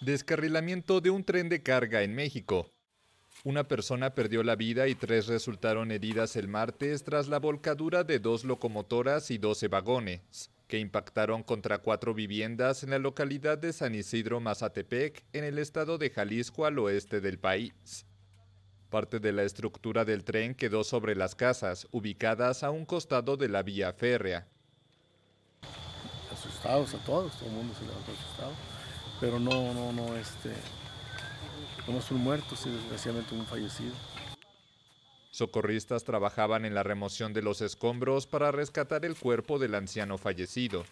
Descarrilamiento de un tren de carga en México. Una persona perdió la vida y tres resultaron heridas el martes tras la volcadura de dos locomotoras y 12 vagones, que impactaron contra cuatro viviendas en la localidad de San Isidro Mazatepec, en el estado de Jalisco al oeste del país. Parte de la estructura del tren quedó sobre las casas, ubicadas a un costado de la vía férrea. Asustados a todos, todo el mundo se levantó asustado pero no, no, no, este, no es un muerto, desgraciadamente un fallecido. Socorristas trabajaban en la remoción de los escombros para rescatar el cuerpo del anciano fallecido.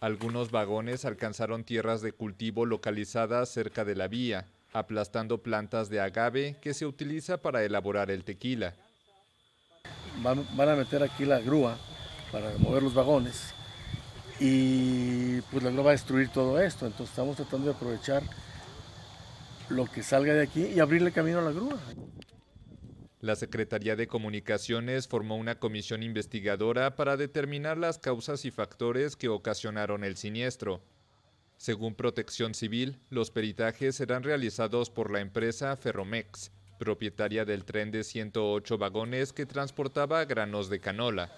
Algunos vagones alcanzaron tierras de cultivo localizadas cerca de la vía, aplastando plantas de agave que se utiliza para elaborar el tequila. van a meter aquí la grúa para mover los vagones y pues la grúa va a destruir todo esto. Entonces estamos tratando de aprovechar lo que salga de aquí y abrirle camino a la grúa. La Secretaría de Comunicaciones formó una comisión investigadora para determinar las causas y factores que ocasionaron el siniestro. Según Protección Civil, los peritajes serán realizados por la empresa Ferromex, propietaria del tren de 108 vagones que transportaba granos de canola.